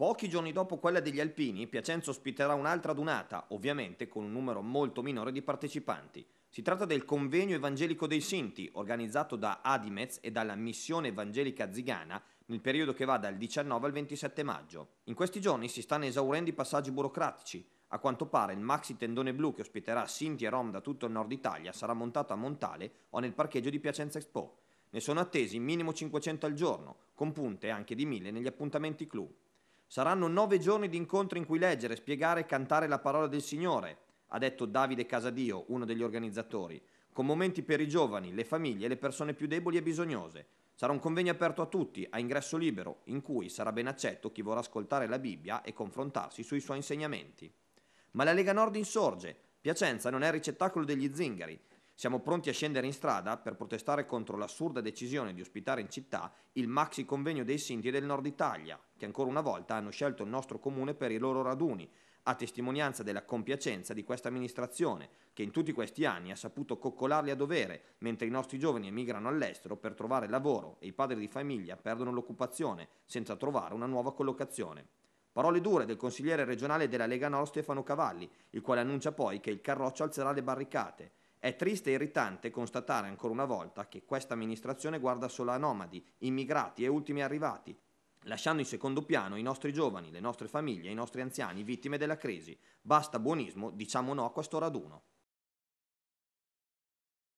Pochi giorni dopo quella degli Alpini, Piacenza ospiterà un'altra adunata, ovviamente con un numero molto minore di partecipanti. Si tratta del Convegno Evangelico dei Sinti, organizzato da Adimez e dalla Missione Evangelica Zigana nel periodo che va dal 19 al 27 maggio. In questi giorni si stanno esaurendo i passaggi burocratici. A quanto pare il maxi tendone blu che ospiterà Sinti e Rom da tutto il nord Italia sarà montato a Montale o nel parcheggio di Piacenza Expo. Ne sono attesi minimo 500 al giorno, con punte anche di 1000 negli appuntamenti clou. Saranno nove giorni di incontri in cui leggere, spiegare e cantare la parola del Signore, ha detto Davide Casadio, uno degli organizzatori, con momenti per i giovani, le famiglie e le persone più deboli e bisognose. Sarà un convegno aperto a tutti, a ingresso libero, in cui sarà ben accetto chi vorrà ascoltare la Bibbia e confrontarsi sui suoi insegnamenti. Ma la Lega Nord insorge. Piacenza non è il ricettacolo degli zingari. Siamo pronti a scendere in strada per protestare contro l'assurda decisione di ospitare in città il maxi convegno dei sinti del Nord Italia, che ancora una volta hanno scelto il nostro comune per i loro raduni, a testimonianza della compiacenza di questa amministrazione, che in tutti questi anni ha saputo coccolarli a dovere, mentre i nostri giovani emigrano all'estero per trovare lavoro e i padri di famiglia perdono l'occupazione senza trovare una nuova collocazione. Parole dure del consigliere regionale della Lega Nord Stefano Cavalli, il quale annuncia poi che il Carroccio alzerà le barricate. È triste e irritante constatare ancora una volta che questa amministrazione guarda solo a nomadi, immigrati e ultimi arrivati, lasciando in secondo piano i nostri giovani, le nostre famiglie, i nostri anziani vittime della crisi. Basta buonismo, diciamo no a questo raduno.